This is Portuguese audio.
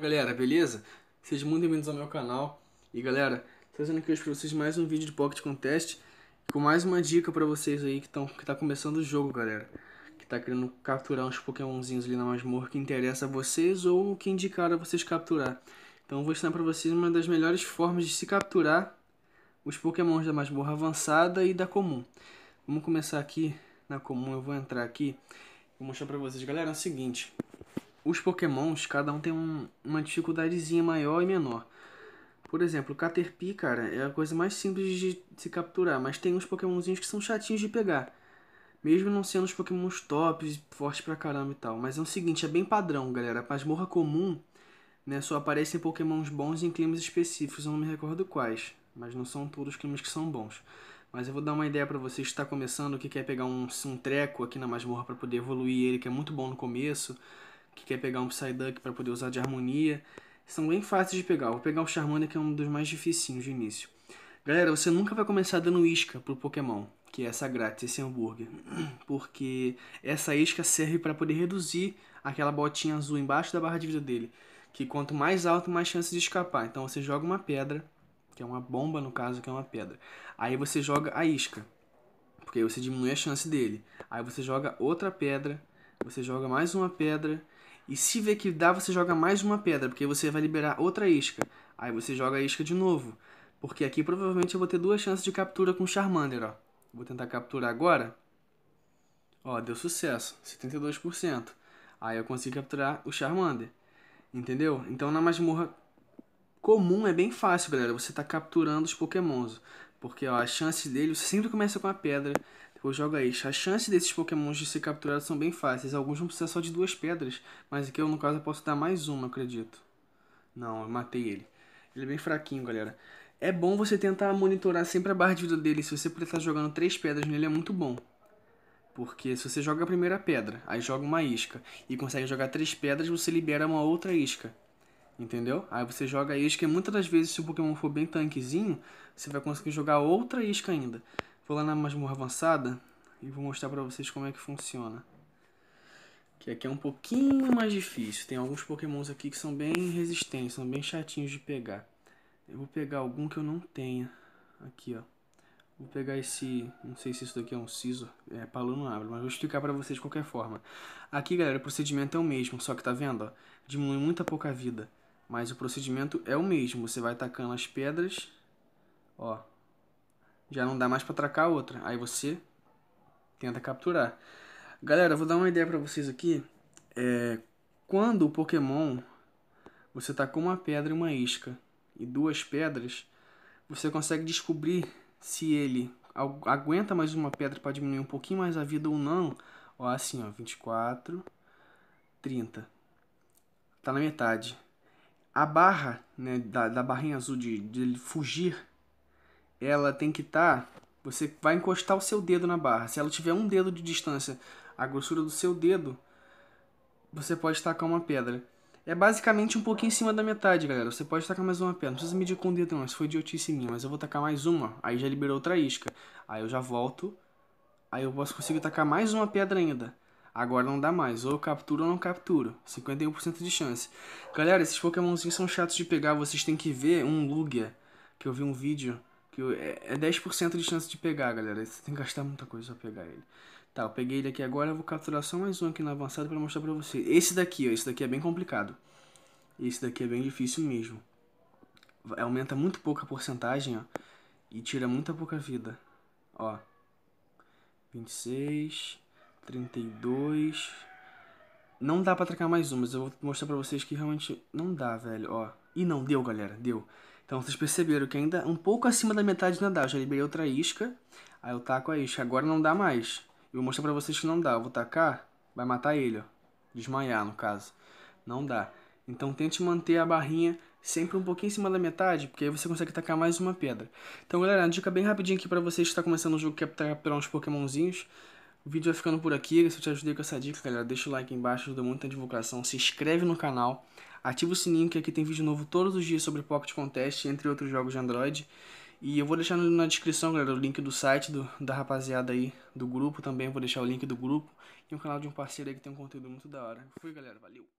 Galera, beleza? Sejam muito bem-vindos ao meu canal. E galera, trazendo aqui hoje pra vocês mais um vídeo de Pocket Contest com mais uma dica pra vocês aí que, estão que tá começando o jogo, galera. Que tá querendo capturar uns pokémonzinhos ali na masmorra que interessa a vocês ou que indicaram a vocês capturar. Então eu vou ensinar pra vocês uma das melhores formas de se capturar os pokémons da masmorra avançada e da comum. Vamos começar aqui na comum, eu vou entrar aqui. Vou mostrar pra vocês, galera, é o seguinte os pokémons, cada um tem um, uma dificuldadezinha maior e menor. Por exemplo, o Caterpie, cara, é a coisa mais simples de se capturar, mas tem uns pokémonzinhos que são chatinhos de pegar. Mesmo não sendo os pokémons tops, fortes pra caramba e tal. Mas é o seguinte, é bem padrão, galera. A masmorra comum, né, só aparecem pokémons bons em climas específicos, eu não me recordo quais. Mas não são todos os climas que são bons. Mas eu vou dar uma ideia para você que está começando, que quer pegar um, um treco aqui na masmorra para poder evoluir ele, que é muito bom no começo que quer pegar um Psyduck para poder usar de harmonia. São bem fáceis de pegar. Vou pegar o Charmander, que é um dos mais dificinhos de início. Galera, você nunca vai começar dando isca pro Pokémon, que é essa grátis, esse hambúrguer. Porque essa isca serve para poder reduzir aquela botinha azul embaixo da barra de vida dele. Que quanto mais alto, mais chance de escapar. Então você joga uma pedra, que é uma bomba no caso, que é uma pedra. Aí você joga a isca, porque aí você diminui a chance dele. Aí você joga outra pedra, você joga mais uma pedra, e se ver que dá, você joga mais uma pedra, porque você vai liberar outra isca. Aí você joga a isca de novo. Porque aqui provavelmente eu vou ter duas chances de captura com o Charmander, ó. Vou tentar capturar agora. Ó, deu sucesso, 72%. Aí eu consigo capturar o Charmander. Entendeu? Então na masmorra comum é bem fácil, galera. Você tá capturando os pokémons. Porque ó, a chance dele, você sempre começa com a pedra. Ou joga isca As chances desses pokémons de ser capturados são bem fáceis. Alguns vão precisar só de duas pedras, mas aqui eu, no caso, posso dar mais uma, acredito. Não, eu matei ele. Ele é bem fraquinho, galera. É bom você tentar monitorar sempre a barra de vida dele. Se você puder estar jogando três pedras nele, é muito bom. Porque se você joga a primeira pedra, aí joga uma isca, e consegue jogar três pedras, você libera uma outra isca. Entendeu? Aí você joga a isca e muitas das vezes, se o Pokémon for bem tanquezinho, você vai conseguir jogar outra isca ainda. Vou lá na masmorra avançada e vou mostrar para vocês como é que funciona. Que aqui é um pouquinho mais difícil. Tem alguns pokémons aqui que são bem resistentes, são bem chatinhos de pegar. Eu vou pegar algum que eu não tenha. Aqui, ó. Vou pegar esse... Não sei se isso daqui é um siso. É, palo não abre, mas vou explicar pra vocês de qualquer forma. Aqui, galera, o procedimento é o mesmo. Só que tá vendo, ó. Diminui muita pouca vida. Mas o procedimento é o mesmo. Você vai tacando as pedras. Ó, já não dá mais para atracar a outra. Aí você tenta capturar. Galera, vou dar uma ideia para vocês aqui. É, quando o Pokémon você tá com uma pedra e uma isca e duas pedras, você consegue descobrir se ele aguenta mais uma pedra para diminuir um pouquinho mais a vida ou não. Ó, assim, ó, 24, 30. Tá na metade. A barra, né, da, da barrinha azul de, de ele fugir ela tem que estar. Tá, você vai encostar o seu dedo na barra. Se ela tiver um dedo de distância, a grossura do seu dedo, você pode tacar uma pedra. É basicamente um pouquinho em cima da metade, galera. Você pode tacar mais uma pedra. Não precisa medir com o dedo, não. Isso foi idiotice minha. Mas eu vou tacar mais uma. Aí já liberou outra isca. Aí eu já volto. Aí eu posso conseguir tacar mais uma pedra ainda. Agora não dá mais. Ou captura ou não captura. 51% de chance. Galera, esses pokémonzinhos são chatos de pegar. Vocês têm que ver um Lugia. Que eu vi um vídeo que é 10% é de chance de pegar, galera. Você tem que gastar muita coisa pra pegar ele. Tá, eu peguei ele aqui agora. Eu vou capturar só mais um aqui no avançado pra mostrar pra vocês. Esse daqui, ó. Esse daqui é bem complicado. Esse daqui é bem difícil mesmo. Aumenta muito pouca porcentagem, ó. E tira muita pouca vida. Ó. 26, 32. Não dá pra trocar mais um, mas eu vou mostrar pra vocês que realmente não dá, velho. Ó. E não, deu, galera. Deu. Então vocês perceberam que ainda um pouco acima da metade não dá. Eu já liberei outra isca, aí eu taco a isca. Agora não dá mais. Eu vou mostrar pra vocês que não dá. Eu vou tacar, vai matar ele, ó. Desmaiar, no caso. Não dá. Então tente manter a barrinha sempre um pouquinho em cima da metade, porque aí você consegue tacar mais uma pedra. Então galera, uma dica bem rapidinha aqui pra vocês que tá começando o jogo que é capturar uns pokémonzinhos. O vídeo vai ficando por aqui. Se eu te ajudei com essa dica, galera, deixa o like embaixo, ajuda muito na divulgação. Se inscreve no canal, ativa o sininho que aqui tem vídeo novo todos os dias sobre Pocket Contest, entre outros jogos de Android. E eu vou deixar na descrição, galera, o link do site do, da rapaziada aí, do grupo também. Vou deixar o link do grupo e o canal de um parceiro aí que tem um conteúdo muito da hora. Fui, galera. Valeu!